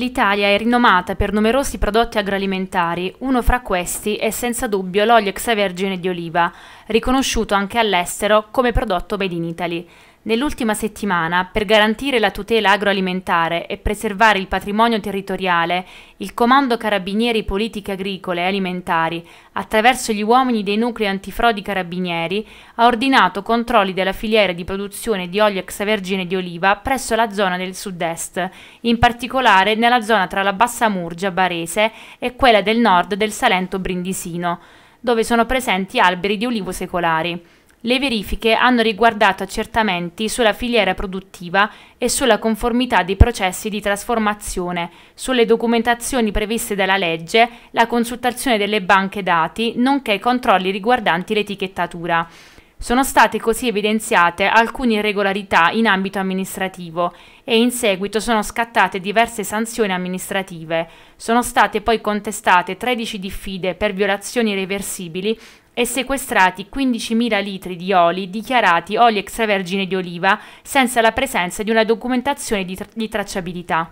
L'Italia è rinomata per numerosi prodotti agroalimentari, uno fra questi è senza dubbio l'olio extravergine di oliva, riconosciuto anche all'estero come prodotto made in Italy. Nell'ultima settimana, per garantire la tutela agroalimentare e preservare il patrimonio territoriale, il Comando Carabinieri Politiche Agricole e Alimentari, attraverso gli uomini dei nuclei antifrodi carabinieri, ha ordinato controlli della filiera di produzione di olio extravergine di oliva presso la zona del sud-est, in particolare nella zona tra la Bassa Murgia barese e quella del nord del Salento brindisino, dove sono presenti alberi di olivo secolari. Le verifiche hanno riguardato accertamenti sulla filiera produttiva e sulla conformità dei processi di trasformazione, sulle documentazioni previste dalla legge, la consultazione delle banche dati, nonché controlli riguardanti l'etichettatura. Sono state così evidenziate alcune irregolarità in ambito amministrativo e in seguito sono scattate diverse sanzioni amministrative. Sono state poi contestate 13 diffide per violazioni irreversibili e sequestrati 15.000 litri di oli dichiarati oli extravergine di oliva senza la presenza di una documentazione di, tra di tracciabilità.